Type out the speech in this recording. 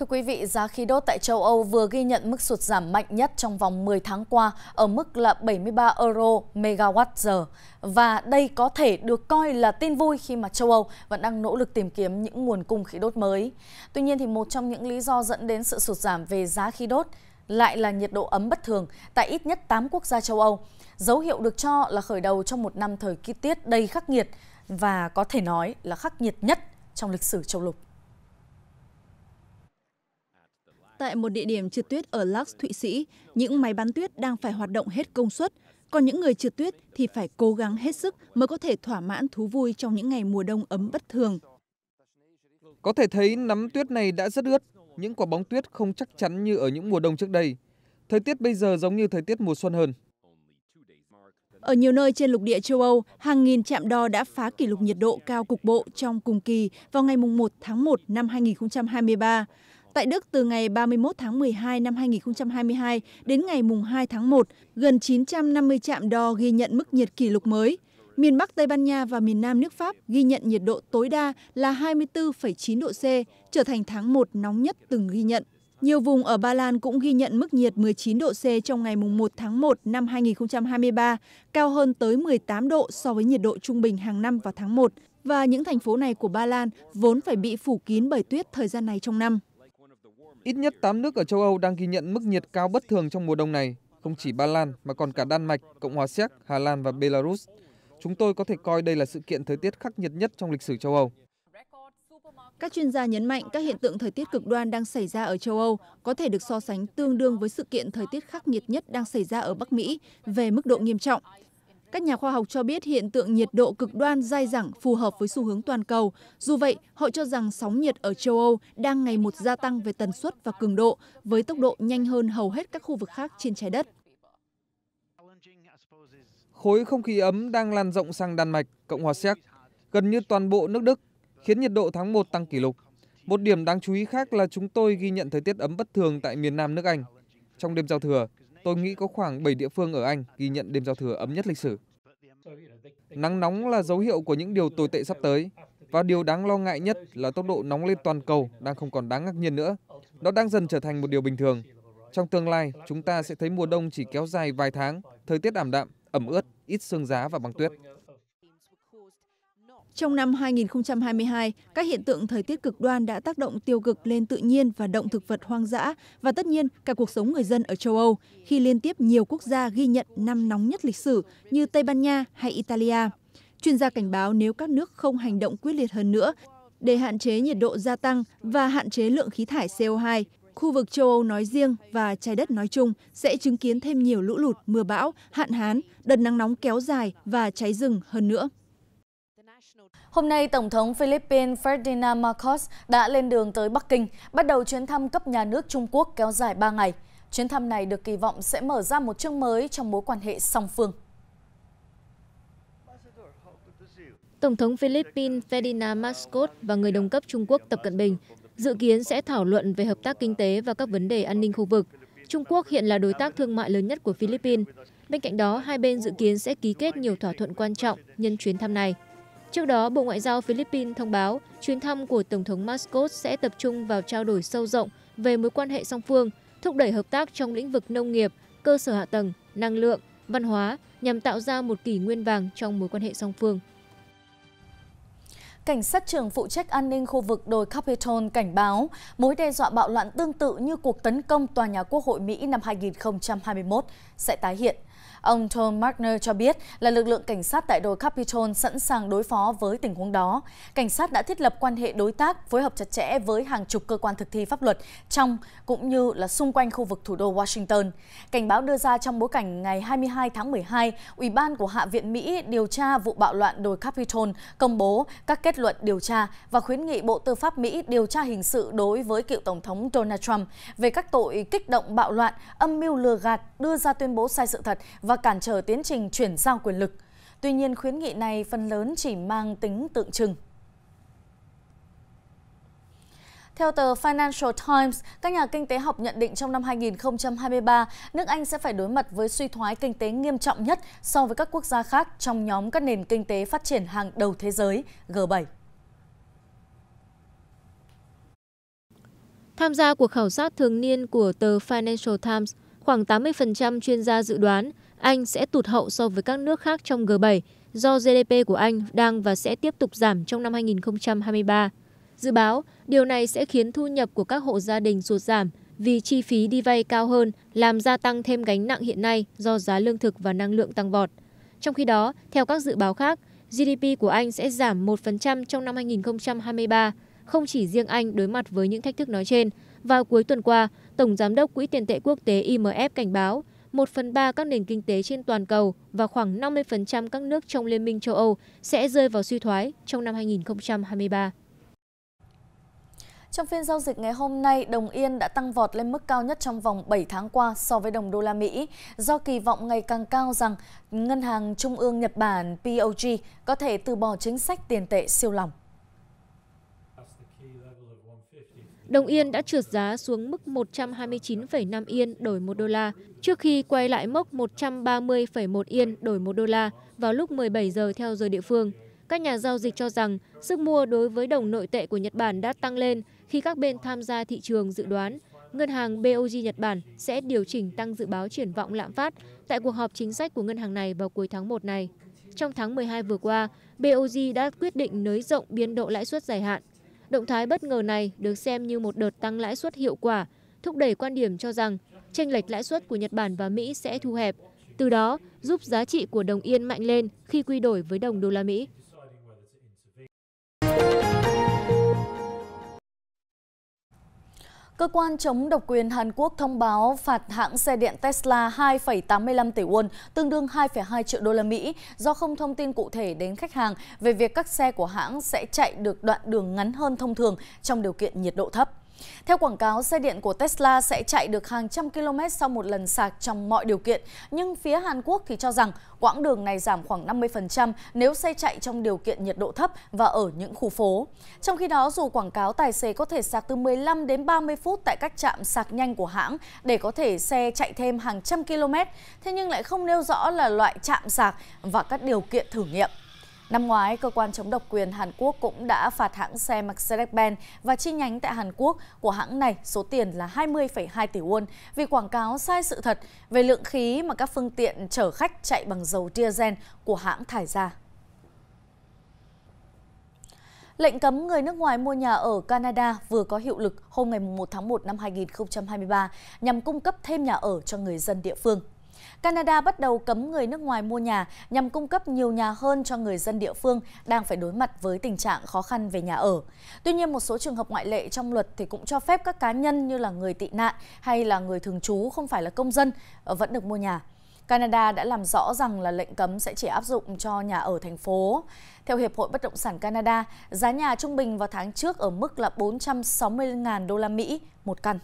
Thưa quý vị, giá khí đốt tại châu Âu vừa ghi nhận mức sụt giảm mạnh nhất trong vòng 10 tháng qua ở mức là 73 euro megawatt-giờ. Và đây có thể được coi là tin vui khi mà châu Âu vẫn đang nỗ lực tìm kiếm những nguồn cung khí đốt mới. Tuy nhiên, thì một trong những lý do dẫn đến sự sụt giảm về giá khí đốt lại là nhiệt độ ấm bất thường tại ít nhất 8 quốc gia châu Âu. Dấu hiệu được cho là khởi đầu trong một năm thời tiết đầy khắc nghiệt và có thể nói là khắc nghiệt nhất trong lịch sử châu lục. Tại một địa điểm trượt tuyết ở Lux, Thụy Sĩ, những máy bắn tuyết đang phải hoạt động hết công suất, còn những người trượt tuyết thì phải cố gắng hết sức mới có thể thỏa mãn thú vui trong những ngày mùa đông ấm bất thường. Có thể thấy nắm tuyết này đã rất ướt, những quả bóng tuyết không chắc chắn như ở những mùa đông trước đây. Thời tiết bây giờ giống như thời tiết mùa xuân hơn. Ở nhiều nơi trên lục địa châu Âu, hàng nghìn trạm đo đã phá kỷ lục nhiệt độ cao cục bộ trong cùng kỳ vào ngày 1 tháng 1 năm 2023. Tại Đức, từ ngày 31 tháng 12 năm 2022 đến ngày 2 tháng 1, gần 950 trạm đo ghi nhận mức nhiệt kỷ lục mới. Miền Bắc Tây Ban Nha và miền Nam nước Pháp ghi nhận nhiệt độ tối đa là 24,9 độ C, trở thành tháng 1 nóng nhất từng ghi nhận. Nhiều vùng ở Ba Lan cũng ghi nhận mức nhiệt 19 độ C trong ngày 1 tháng 1 năm 2023, cao hơn tới 18 độ so với nhiệt độ trung bình hàng năm vào tháng 1, và những thành phố này của Ba Lan vốn phải bị phủ kín bởi tuyết thời gian này trong năm. Ít nhất 8 nước ở châu Âu đang ghi nhận mức nhiệt cao bất thường trong mùa đông này, không chỉ Ba Lan mà còn cả Đan Mạch, Cộng hòa Séc, Hà Lan và Belarus. Chúng tôi có thể coi đây là sự kiện thời tiết khắc nghiệt nhất trong lịch sử châu Âu. Các chuyên gia nhấn mạnh các hiện tượng thời tiết cực đoan đang xảy ra ở châu Âu có thể được so sánh tương đương với sự kiện thời tiết khắc nghiệt nhất đang xảy ra ở Bắc Mỹ về mức độ nghiêm trọng các nhà khoa học cho biết hiện tượng nhiệt độ cực đoan dai dẳng phù hợp với xu hướng toàn cầu. Dù vậy, họ cho rằng sóng nhiệt ở châu Âu đang ngày một gia tăng về tần suất và cường độ, với tốc độ nhanh hơn hầu hết các khu vực khác trên trái đất. Khối không khí ấm đang lan rộng sang Đan Mạch, Cộng hòa Séc, gần như toàn bộ nước Đức, khiến nhiệt độ tháng 1 tăng kỷ lục. Một điểm đáng chú ý khác là chúng tôi ghi nhận thời tiết ấm bất thường tại miền nam nước Anh. Trong đêm giao thừa, Tôi nghĩ có khoảng 7 địa phương ở Anh ghi nhận đêm giao thừa ấm nhất lịch sử. Nắng nóng là dấu hiệu của những điều tồi tệ sắp tới và điều đáng lo ngại nhất là tốc độ nóng lên toàn cầu đang không còn đáng ngạc nhiên nữa. Nó đang dần trở thành một điều bình thường. Trong tương lai, chúng ta sẽ thấy mùa đông chỉ kéo dài vài tháng, thời tiết ảm đạm, ẩm ướt, ít sương giá và băng tuyết. Trong năm 2022, các hiện tượng thời tiết cực đoan đã tác động tiêu cực lên tự nhiên và động thực vật hoang dã và tất nhiên cả cuộc sống người dân ở châu Âu khi liên tiếp nhiều quốc gia ghi nhận năm nóng nhất lịch sử như Tây Ban Nha hay Italia. Chuyên gia cảnh báo nếu các nước không hành động quyết liệt hơn nữa để hạn chế nhiệt độ gia tăng và hạn chế lượng khí thải CO2, khu vực châu Âu nói riêng và trái đất nói chung sẽ chứng kiến thêm nhiều lũ lụt, mưa bão, hạn hán, đợt nắng nóng kéo dài và cháy rừng hơn nữa. Hôm nay, Tổng thống Philippines Ferdinand Marcos đã lên đường tới Bắc Kinh, bắt đầu chuyến thăm cấp nhà nước Trung Quốc kéo dài 3 ngày. Chuyến thăm này được kỳ vọng sẽ mở ra một chương mới trong mối quan hệ song phương. Tổng thống Philippines Ferdinand Marcos và người đồng cấp Trung Quốc Tập Cận Bình dự kiến sẽ thảo luận về hợp tác kinh tế và các vấn đề an ninh khu vực. Trung Quốc hiện là đối tác thương mại lớn nhất của Philippines. Bên cạnh đó, hai bên dự kiến sẽ ký kết nhiều thỏa thuận quan trọng nhân chuyến thăm này. Trước đó, Bộ Ngoại giao Philippines thông báo chuyến thăm của Tổng thống Marcos sẽ tập trung vào trao đổi sâu rộng về mối quan hệ song phương, thúc đẩy hợp tác trong lĩnh vực nông nghiệp, cơ sở hạ tầng, năng lượng, văn hóa nhằm tạo ra một kỷ nguyên vàng trong mối quan hệ song phương. Cảnh sát trưởng phụ trách an ninh khu vực đồi Capitol cảnh báo mối đe dọa bạo loạn tương tự như cuộc tấn công tòa nhà Quốc hội Mỹ năm 2021 sẽ tái hiện. Ông Tom Markner cho biết là lực lượng cảnh sát tại đồi Capitol sẵn sàng đối phó với tình huống đó. Cảnh sát đã thiết lập quan hệ đối tác phối hợp chặt chẽ với hàng chục cơ quan thực thi pháp luật trong cũng như là xung quanh khu vực thủ đô Washington. Cảnh báo đưa ra trong bối cảnh ngày 22 tháng 12, Ủy ban của Hạ viện Mỹ điều tra vụ bạo loạn đồi Capitol công bố các kết luận điều tra và khuyến nghị Bộ Tư pháp Mỹ điều tra hình sự đối với cựu Tổng thống Donald Trump về các tội kích động bạo loạn, âm mưu lừa gạt, đưa ra tuyên bố sai sự thật và và cản trở tiến trình chuyển giao quyền lực. Tuy nhiên, khuyến nghị này phần lớn chỉ mang tính tượng trưng. Theo tờ Financial Times, các nhà kinh tế học nhận định trong năm 2023, nước Anh sẽ phải đối mặt với suy thoái kinh tế nghiêm trọng nhất so với các quốc gia khác trong nhóm các nền kinh tế phát triển hàng đầu thế giới G7. Tham gia cuộc khảo sát thường niên của tờ Financial Times, khoảng 80% chuyên gia dự đoán anh sẽ tụt hậu so với các nước khác trong G7 do GDP của Anh đang và sẽ tiếp tục giảm trong năm 2023. Dự báo, điều này sẽ khiến thu nhập của các hộ gia đình sụt giảm vì chi phí đi vay cao hơn, làm gia tăng thêm gánh nặng hiện nay do giá lương thực và năng lượng tăng vọt. Trong khi đó, theo các dự báo khác, GDP của Anh sẽ giảm 1% trong năm 2023. Không chỉ riêng Anh đối mặt với những thách thức nói trên, vào cuối tuần qua, Tổng Giám đốc Quỹ tiền tệ quốc tế IMF cảnh báo một phần ba các nền kinh tế trên toàn cầu và khoảng 50% các nước trong Liên minh châu Âu sẽ rơi vào suy thoái trong năm 2023. Trong phiên giao dịch ngày hôm nay, đồng yên đã tăng vọt lên mức cao nhất trong vòng 7 tháng qua so với đồng đô la Mỹ do kỳ vọng ngày càng cao rằng Ngân hàng Trung ương Nhật Bản POG có thể từ bỏ chính sách tiền tệ siêu lỏng. đồng yên đã trượt giá xuống mức 129,5 yên đổi 1 đô la trước khi quay lại mốc 130,1 yên đổi 1 đô la vào lúc 17 giờ theo giờ địa phương. Các nhà giao dịch cho rằng sức mua đối với đồng nội tệ của Nhật Bản đã tăng lên khi các bên tham gia thị trường dự đoán ngân hàng BOJ Nhật Bản sẽ điều chỉnh tăng dự báo triển vọng lạm phát tại cuộc họp chính sách của ngân hàng này vào cuối tháng 1 này. Trong tháng 12 vừa qua, BOJ đã quyết định nới rộng biên độ lãi suất dài hạn Động thái bất ngờ này được xem như một đợt tăng lãi suất hiệu quả, thúc đẩy quan điểm cho rằng chênh lệch lãi suất của Nhật Bản và Mỹ sẽ thu hẹp, từ đó giúp giá trị của đồng yên mạnh lên khi quy đổi với đồng đô la Mỹ. Cơ quan chống độc quyền Hàn Quốc thông báo phạt hãng xe điện Tesla 2,85 tỷ won, tương đương 2,2 triệu đô la Mỹ, do không thông tin cụ thể đến khách hàng về việc các xe của hãng sẽ chạy được đoạn đường ngắn hơn thông thường trong điều kiện nhiệt độ thấp. Theo quảng cáo, xe điện của Tesla sẽ chạy được hàng trăm km sau một lần sạc trong mọi điều kiện, nhưng phía Hàn Quốc thì cho rằng quãng đường này giảm khoảng 50% nếu xe chạy trong điều kiện nhiệt độ thấp và ở những khu phố. Trong khi đó, dù quảng cáo tài xế có thể sạc từ 15 đến 30 phút tại các trạm sạc nhanh của hãng để có thể xe chạy thêm hàng trăm km, thế nhưng lại không nêu rõ là loại trạm sạc và các điều kiện thử nghiệm. Năm ngoái, cơ quan chống độc quyền Hàn Quốc cũng đã phạt hãng xe Mercedes-Benz và chi nhánh tại Hàn Quốc của hãng này số tiền là 20,2 tỷ won vì quảng cáo sai sự thật về lượng khí mà các phương tiện chở khách chạy bằng dầu diesel của hãng thải ra. Lệnh cấm người nước ngoài mua nhà ở Canada vừa có hiệu lực hôm ngày 1 tháng 1 năm 2023 nhằm cung cấp thêm nhà ở cho người dân địa phương. Canada bắt đầu cấm người nước ngoài mua nhà nhằm cung cấp nhiều nhà hơn cho người dân địa phương đang phải đối mặt với tình trạng khó khăn về nhà ở. Tuy nhiên, một số trường hợp ngoại lệ trong luật thì cũng cho phép các cá nhân như là người tị nạn hay là người thường trú không phải là công dân ờ, vẫn được mua nhà. Canada đã làm rõ rằng là lệnh cấm sẽ chỉ áp dụng cho nhà ở thành phố. Theo Hiệp hội Bất động sản Canada, giá nhà trung bình vào tháng trước ở mức là 460.000 đô la Mỹ một căn.